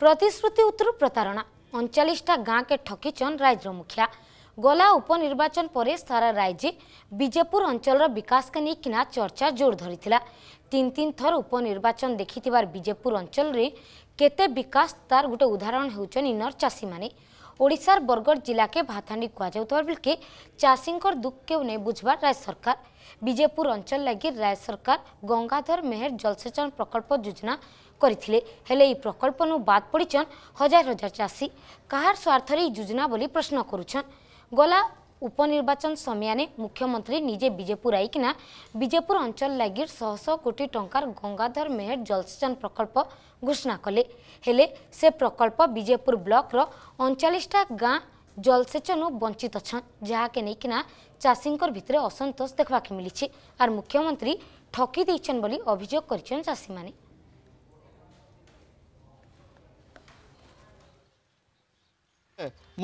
प्रतिश्रुति उत्तर प्रतारणा अनचालिस गाँक ठकिछन् rise मुखिया गोला उपनिर्वाचन पर सारा राइज विजेपुर अञ्चल किना चर्चा जोर थर उपनिर्वाचन देखि विजेपुर अञ्चल केते विकास तार गुटे उदाहरण इनर चासी माने ওড়িশার বরগড় জেলাকে ভাতানি কুযাওয়ার বেলকে চাষীঙ্কর দুঃখকে নেই বুঝবার রাজ্য সরকার বিজেপুর অঞ্চল লাগি রাজ্য সরকার গঙ্গাধর মেহের জলসেচন প্রকল্প যোজনা করে হলে এই প্রকল্প নু বাদ পড়িছন হাজার হাজার চাষী কাহার স্বার্থরে এই যোজনা বলে প্রশ্ন করুছন গলা উপনির্বাচন সময়ানে মুখ্যমন্ত্রী নিজে বিজেপুর আইকিনা বিজেপুর অঞ্চল লাগি শহ শহ কোটি টঙ্কার গঙ্গাধর মেহর জলসেচন প্রকল্প ঘোষণা কলে হলে সে প্রকল্প বিজেপুর ব্লকর অঞ্চাশটা গাঁ জলসেচন বঞ্চিত অছন যাকে নেইকিনা চাষীঙ্কর ভিতরে অসন্তোষ দেখবাকে মিলিছে আর মুখ্যমন্ত্রী ঠকি দিয়েছেন বলে অভিযোগ করেছেন চাষী মানে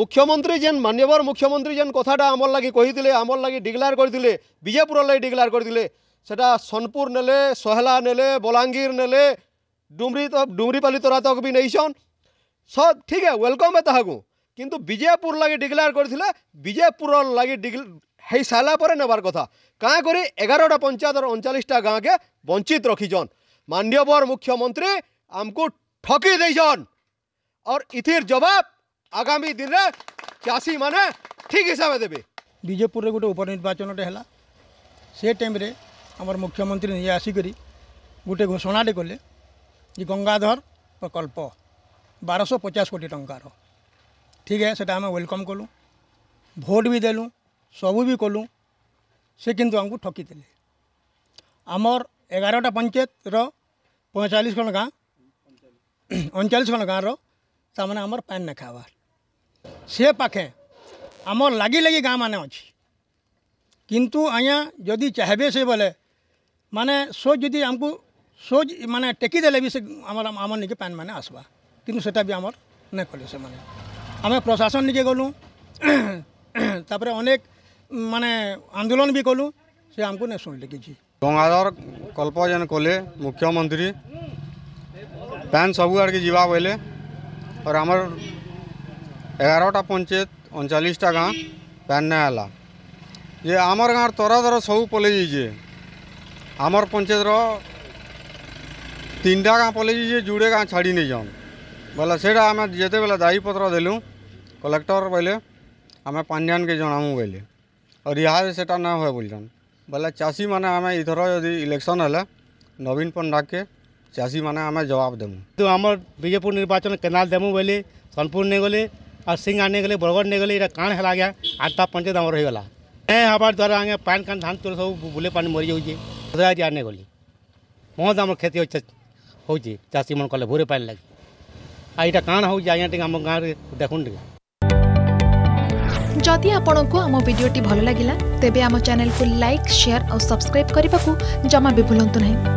মুখ্যমন্ত্রী যেন মান্যবর মুখ্যমন্ত্রী যেন কথাটা আমর লাগি কহিলে আমর লাগি ডিক্লার করে বিজেপুর লাগে ডিক্লার করে সেটা সোনপুর নেলে সোহেলা নেলে বলাঙ্গীর নেলে ডুমরি ডুমরিপালি তোরা তক বি নেইছন স ঠিক হ্যাঁ ওয়েলকম এ তাহাকু কিন্তু বিজেপুর লাগে ডিক্লার করে বিজেপুর লাগে হয়ে সারা পরে নেবার কথা কাঁ করে এগারোটা পঞ্চায়েতর অনচাশটা গাঁকে বঞ্চিত রখিছন মান্যবর মুখ্যমন্ত্রী আমকু ঠকি দিয়েছন আর ইথির জবাব आगामी दिन में चाषी मैंने ठीक हिसाब से देवे विजयपुर गोटे उपनिर्वाचन है से टाइम आम मुख्यमंत्री निजे आसिक गोटे घोषणाटे कले गंगाधर प्रकल्प बारश पचास कोटी टकर ठीक है सेटा आम वेलकम कलु भोट भी देलु सब भी कलु से कि आमको ठकी दे आमर एगारटा पंचायत रैंचाश खंड गाँ अचाश खंड गाँव रहा आमर पानी ना खावार ସେ ପାଖେ ଆମର୍ ଲାଗି ଲାଗି ଗାଁମାନେ ଅଛି କିନ୍ତୁ ଆଜ୍ଞା ଯଦି ଚାହିଁବେ ସେ ବୋଲେ ମାନେ ସୋଚ୍ ଯଦି ଆମକୁ ସୋଚ୍ ମାନେ ଟେକିଦେଲେ ବି ସେ ଆମର ଆମ ନିକେ ପାନ୍ମାନେ ଆସ୍ବା କିନ୍ତୁ ସେଟା ବି ଆମର ନାଇଁ କଲେ ସେମାନେ ଆମେ ପ୍ରଶାସନ ନିକେ ଗଲୁ ତାପରେ ଅନେକ ମାନେ ଆନ୍ଦୋଳନ ବି କଲୁ ସେ ଆମକୁ ନାଇଁ ଶୁଣିଲେ କିଛି ଗଙ୍ଗାଧର କଳ୍ପ ଯେନ୍ କଲେ ମୁଖ୍ୟମନ୍ତ୍ରୀ ପ୍ୟାନ୍ ସବୁଆଡ଼କେ ଯିବା ବୋଇଲେ ଆର୍ ଆମର एगारटा पंचायत अड़चाशा गाँ पैनला ये आम गाँव तरा दर सब पलिजे आम पंचायत रन रनटा गाँ पलिजे जुड़े गाँ छाड़ी नहीं जन बोले से आम जिते बेले दायी पत्र देलु कलेक्टर बोले आम पांडियान के जनामु बोले और इहाज से ना हुए बोल बोले चाषी मैंने आम इथर जदि इलेक्शन है नवीन पट्टनायक के चाषी मैंने जवाब देमु तो आम विजेपुर निर्वाचन केनाल देमु बोले सोनपुर नहीं गले और सिंह आने गले बरगढ़ नहीं गले काण हेला गया आठटा पंचायत आम रही गला हबार द्वारा आगे पैन कान धान तुर सब बुले पानी मरी जाऊे आने गली बहुत आम क्षति हो चाषी मन कले भूरे पैन लगे आ यहाँ काण हो आज्ञा आम गाँव देखुन टे जदि आपण को आम भिडी भल लगा तेब आम चेल को लाइक सेयार और सब्सक्राइब करने को जमा भी भूलु ना